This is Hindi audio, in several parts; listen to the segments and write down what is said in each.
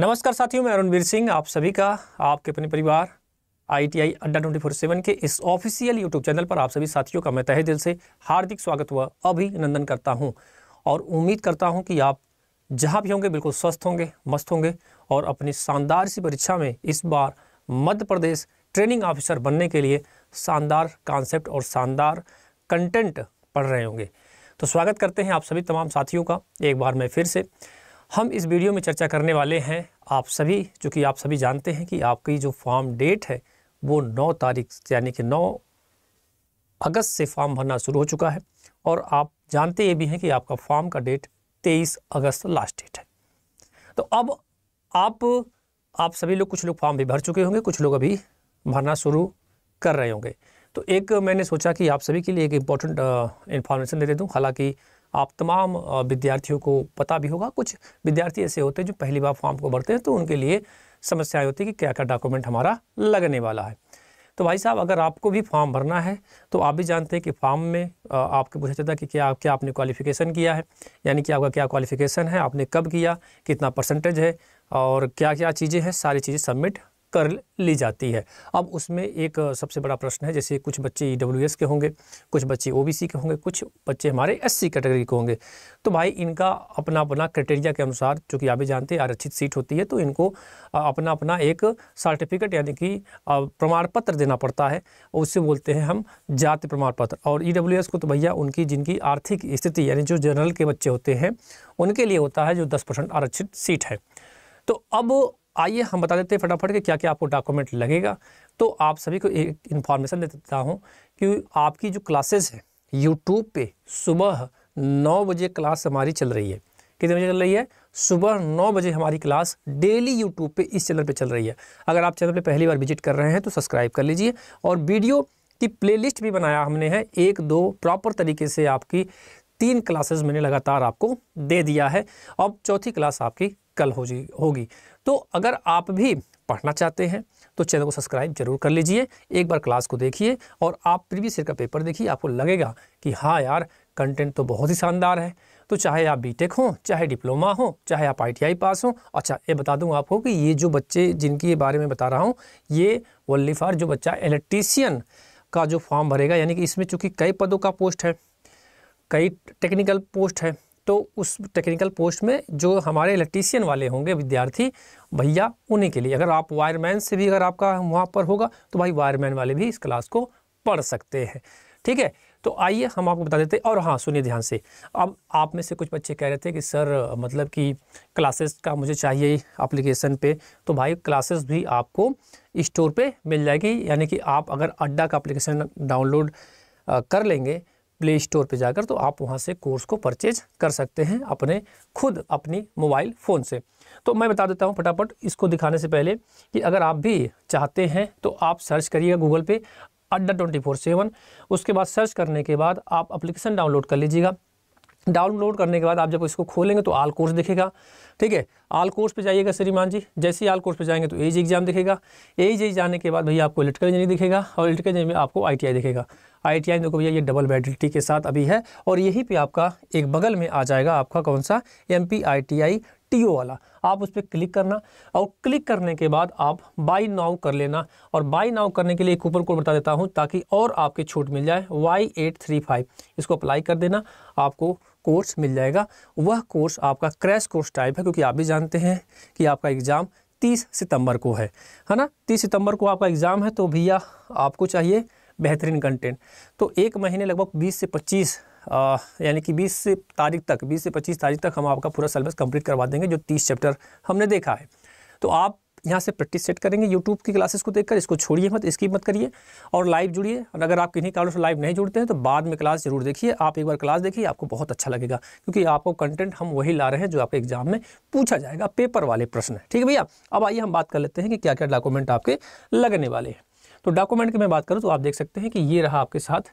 नमस्कार साथियों मैं अरुणवीर सिंह आप सभी का आपके अपने परिवार आईटीआई अड्डा ट्वेंटी फोर सेवन के इस ऑफिशियल यूट्यूब चैनल पर आप सभी साथियों का मैं तहे दिल से हार्दिक स्वागत व अभिनंदन करता हूं और उम्मीद करता हूं कि आप जहां भी होंगे बिल्कुल स्वस्थ होंगे मस्त होंगे और अपनी शानदार सी परीक्षा में इस बार मध्य प्रदेश ट्रेनिंग ऑफिसर बनने के लिए शानदार कॉन्सेप्ट और शानदार कंटेंट पढ़ रहे होंगे तो स्वागत करते हैं आप सभी तमाम साथियों का एक बार मैं फिर से हम इस वीडियो में चर्चा करने वाले हैं आप सभी चूँकि आप सभी जानते हैं कि आपकी जो फॉर्म डेट है वो नौ तारीख यानी कि नौ अगस्त से फॉर्म भरना शुरू हो चुका है और आप जानते ये भी हैं कि आपका फॉर्म का डेट तेईस अगस्त लास्ट डेट है तो अब आप आप सभी लोग कुछ लोग फॉर्म भी भर चुके होंगे कुछ लोग अभी भरना शुरू कर रहे होंगे तो एक मैंने सोचा कि आप सभी के लिए एक इम्पॉर्टेंट इन्फॉर्मेशन दे दे दूँ हालांकि आप तमाम विद्यार्थियों को पता भी होगा कुछ विद्यार्थी ऐसे होते हैं जो पहली बार फॉर्म को भरते हैं तो उनके लिए समस्याएं होती है कि क्या क्या डॉक्यूमेंट हमारा लगने वाला है तो भाई साहब अगर आपको भी फॉर्म भरना है तो आप भी जानते हैं कि फॉर्म में आपके पूछा जाता है कि क्या क्या आपने क्वालिफ़िकेशन किया है यानी कि आपका क्या क्वालिफ़िकेशन है आपने कब किया कितना परसेंटेज है और क्या क्या चीज़ें हैं सारी चीज़ें सबमिट कर ली जाती है अब उसमें एक सबसे बड़ा प्रश्न है जैसे कुछ बच्चे ई e के होंगे कुछ बच्चे ओ के होंगे कुछ बच्चे हमारे एस सी कैटेगरी के होंगे तो भाई इनका अपना अपना क्राइटेरिया के अनुसार चूँकि आप भी जानते हैं आरक्षित सीट होती है तो इनको अपना अपना एक सर्टिफिकेट यानी कि प्रमाण पत्र देना पड़ता है उससे बोलते हैं हम जाति प्रमाण पत्र और ई e को तो भैया उनकी जिनकी आर्थिक स्थिति यानी जो जनरल के बच्चे होते हैं उनके लिए होता है जो दस परसेंट आरक्षित सीट है तो अब आइए हम बता देते हैं फटाफट के क्या क्या आपको डॉक्यूमेंट लगेगा तो आप सभी को एक इन्फॉर्मेशन दे देता हूँ कि आपकी जो क्लासेस है यूट्यूब पे सुबह नौ बजे क्लास हमारी चल रही है कितने बजे चल रही है सुबह नौ बजे हमारी क्लास डेली यूट्यूब पे इस चैनल पे चल रही है अगर आप चैनल पे पहली बार विजिट कर रहे हैं तो सब्सक्राइब कर लीजिए और वीडियो की प्लेलिस्ट भी बनाया हमने है एक दो प्रॉपर तरीके से आपकी तीन क्लासेस मैंने लगातार आपको दे दिया है अब चौथी क्लास आपकी कल होगी तो अगर आप भी पढ़ना चाहते हैं तो चैनल को सब्सक्राइब जरूर कर लीजिए एक बार क्लास को देखिए और आप प्रीवियस ईयर का पेपर देखिए आपको लगेगा कि हाँ यार कंटेंट तो बहुत ही शानदार है तो चाहे आप बीटेक हो चाहे डिप्लोमा हो चाहे आप आईटीआई पास हो अच्छा ये बता दूँ आपको कि ये जो बच्चे जिनके बारे में बता रहा हूँ ये वल्लीफार जो बच्चा इलेक्ट्रीसियन का जो फॉर्म भरेगा यानी कि इसमें चूँकि कई पदों का पोस्ट है कई टेक्निकल पोस्ट है तो उस टेक्निकल पोस्ट में जो हमारे इलेक्ट्रीशियन वाले होंगे विद्यार्थी भैया उन्हीं के लिए अगर आप वायरमैन से भी अगर आपका वहाँ पर होगा तो भाई वायरमैन वाले भी इस क्लास को पढ़ सकते हैं ठीक है तो आइए हम आपको बता देते हैं और हाँ सुनिए ध्यान से अब आप में से कुछ बच्चे कह रहे थे कि सर मतलब कि क्लासेस का मुझे चाहिए एप्लीकेशन पे तो भाई क्लासेस भी आपको स्टोर पे मिल जाएगी यानी कि आप अगर अड्डा का एप्लीकेशन डाउनलोड कर लेंगे प्ले स्टोर पर जाकर तो आप वहाँ से कोर्स को परचेज कर सकते हैं अपने खुद अपनी मोबाइल फ़ोन से तो मैं बता देता हूँ फटाफट इसको दिखाने से पहले कि अगर आप भी चाहते हैं तो आप सर्च करिएगा गूगल पे अड्डा ट्वेंटी फोर सेवन उसके बाद सर्च करने के बाद आप अप्लीकेशन डाउनलोड कर लीजिएगा डाउनलोड करने के बाद आप जब इसको खोलेंगे तो आल कोर्स दिखेगा ठीक है आल कोर्स पे जाइएगा श्रीमान जी जैसे ही आल कोर्स पे जाएंगे तो एज एग्जाम दिखेगा एज एज जाने के बाद भैया आपको इलेक्ट्रिकल इंजीनियरिंग दिखेगा और इलेक्ट्रिकल इंजीनियर में आपको आईटीआई दिखेगा आईटीआई देखो भैया ये डबल वैलिडिटी के साथ अभी है और यहीं पर आपका एक बगल में आ जाएगा आपका कौन सा एम पी आई टीओ वाला आप उस पर क्लिक करना और क्लिक करने के बाद आप बाई नाउ कर लेना और बाई नाउ करने के लिए एक कूपन कोड बता देता हूँ ताकि और आपकी छूट मिल जाए वाई एट थ्री फाइव इसको अप्लाई कर देना आपको कोर्स मिल जाएगा वह कोर्स आपका क्रैश कोर्स टाइप है क्योंकि आप भी जानते हैं कि आपका एग्ज़ाम तीस सितंबर को है है ना तीस सितंबर को आपका एग्ज़ाम है तो भैया आपको चाहिए बेहतरीन कंटेंट तो एक महीने लगभग 20 से पच्चीस यानी कि 20 से तारीख तक 20 से 25 तारीख तक हम आपका पूरा सिलेबस कंप्लीट करवा देंगे जो 30 चैप्टर हमने देखा है तो आप यहाँ से प्रैक्टिस सेट करेंगे यूट्यूब की क्लासेस को देखकर इसको छोड़िए मत इसकी मत करिए और लाइव जुड़िए और अगर आप किन्हीं कारणों से लाइव नहीं जुड़ते हैं तो बाद में क्लास जरूर देखिए आप एक बार क्लास देखिए आपको बहुत अच्छा लगेगा क्योंकि आपको कंटेंट हम वही ला रहे हैं जो आपके एग्जाम में पूछा जाएगा पेपर वाले प्रश्न है ठीक है भैया अब आइए हम बात कर लेते हैं कि क्या क्या डॉक्यूमेंट आपके लगने वाले हैं तो डॉक्यूमेंट की मैं बात करूँ तो आप देख सकते हैं कि ये रहा आपके साथ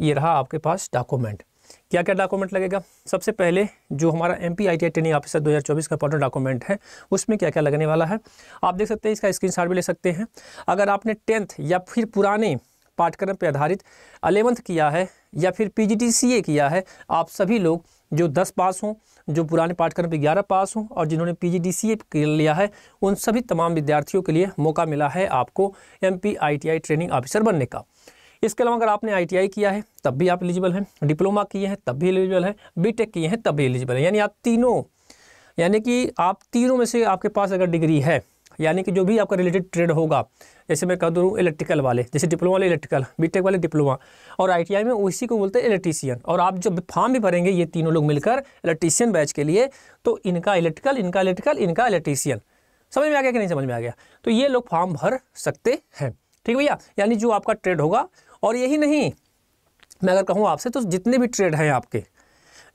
ये रहा आपके पास डॉक्यूमेंट क्या क्या डॉक्यूमेंट लगेगा सबसे पहले जो हमारा M P I T I training officer 2024 का इंपॉर्टेंट डॉक्यूमेंट है उसमें क्या क्या लगने वाला है आप देख सकते हैं इसका स्क्रीनशॉट भी ले सकते हैं अगर आपने टेंथ या फिर पुराने पाठ्यक्रम पर आधारित अलेवंथ किया है या फिर पी किया है आप सभी लोग जो 10 पास हों जो पुराने पाठ्यक्रम पे 11 पास हों और जिन्होंने पी जी लिया है उन सभी तमाम विद्यार्थियों के लिए मौका मिला है आपको M P I T I training officer बनने का इसके अलावा अगर आपने आई किया है तब भी आप एलिजिबल हैं डिप्लोमा किए हैं तब भी एलिजिबल है बी किए हैं तब भी एलिजिबल है यानी आप तीनों यानी कि आप तीनों में से आपके पास अगर डिग्री है यानी कि जो भी आपका रिलेटेड ट्रेड होगा जैसे मैं कह दूँ इलेक्ट्रिकल वाले जैसे डिप्लोमा वाले इलेक्ट्रिकल बीटेक वाले डिप्लोमा और आईटीआई में उसी को बोलते हैं इलेक्ट्रीशियन और आप जब फॉर्म भी भरेंगे ये तीनों लोग मिलकर इलेक्ट्रीशियन बैच के लिए तो इनका इलेक्ट्रिकल इनका इलेक्ट्रिकल इनका इलेक्ट्रीशियन समझ में आ गया कि नहीं समझ में आ गया तो ये लोग फॉर्म भर सकते हैं ठीक भैया यानी जो आपका ट्रेड होगा और यही नहीं मैं अगर कहूँ आपसे तो जितने भी ट्रेड हैं आपके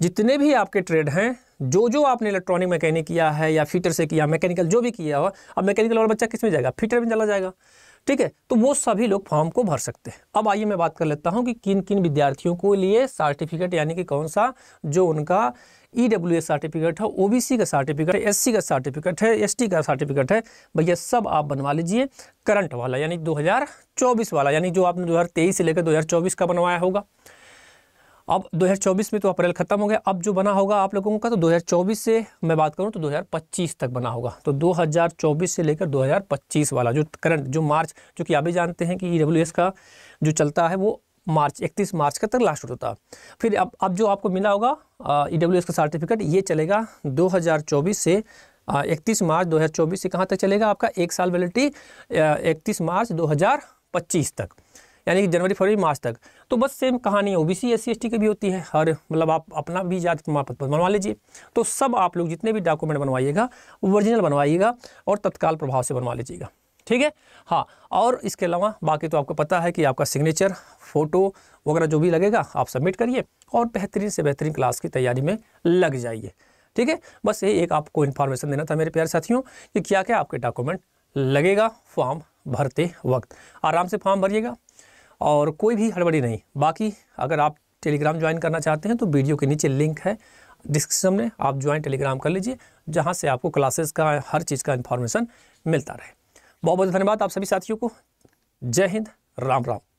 जितने भी आपके ट्रेड हैं जो जो आपने इलेक्ट्रॉनिक मैकेनिक किया है या फीटर से किया मैकेनिकल जो भी किया हो अब मैकेनिकल और बच्चा किस में जाएगा फीटर में चला जाएगा ठीक है तो वो सभी लोग फॉर्म को भर सकते हैं अब आइए मैं बात कर लेता हूँ कि किन किन विद्यार्थियों को लिए सर्टिफिकेट यानी कि कौन सा जो उनका ई डब्ल्यू एस सर्टिफिकेट है ओ बी सी का सर्टिफिकेट है एस सी का सर्टिफिकेट है एस टी का सर्टिफिकेट है भैया सब आप बनवा लीजिए करंट वाला यानी 2024 वाला यानी जो आपने 2023 से लेकर 2024 का बनवाया होगा अब 2024 में तो अप्रैल ख़त्म हो गया अब जो बना होगा आप लोगों का तो 2024 से मैं बात करूं तो 2025 तक बना होगा तो 2024 से लेकर 2025 वाला जो करंट जो मार्च जो कि आप भी जानते हैं कि ई e का जो चलता है वो मार्च 31 मार्च का तक लास्ट डेट होता फिर अब अब जो आपको मिला होगा ई डब्ल्यू एस का सर्टिफिकेट ये चलेगा 2024 से इकतीस मार्च 2024 से कहाँ तक चलेगा आपका एक साल वैलिडिटी इकतीस मार्च 2025 तक यानी कि जनवरी फरवरी मार्च तक तो बस सेम कहानी O B C S C की भी होती है हर मतलब आप अपना भी जाति प्रमाण पत्र बनवा लीजिए तो सब आप लोग जितने भी डॉक्यूमेंट बनवाइएगा ओरिजिनल बनवाइएगा और तत्काल प्रभाव से बनवा लीजिएगा ठीक है हाँ और इसके अलावा बाकी तो आपको पता है कि आपका सिग्नेचर फ़ोटो वगैरह जो भी लगेगा आप सबमिट करिए और बेहतरीन से बेहतरीन क्लास की तैयारी में लग जाइए ठीक है बस यही एक आपको इन्फॉर्मेशन देना था मेरे प्यारे साथियों कि क्या क्या आपके डॉक्यूमेंट लगेगा फॉर्म भरते वक्त आराम से फॉर्म भरिएगा और कोई भी हड़बड़ी नहीं बाकी अगर आप टेलीग्राम ज्वाइन करना चाहते हैं तो वीडियो के नीचे लिंक है डिस्क्रिप्शन में आप ज्वाइन टेलीग्राम कर लीजिए जहाँ से आपको क्लासेस का हर चीज़ का इन्फॉर्मेशन मिलता रहे बहुत बहुत धन्यवाद आप सभी साथियों को जय हिंद राम राम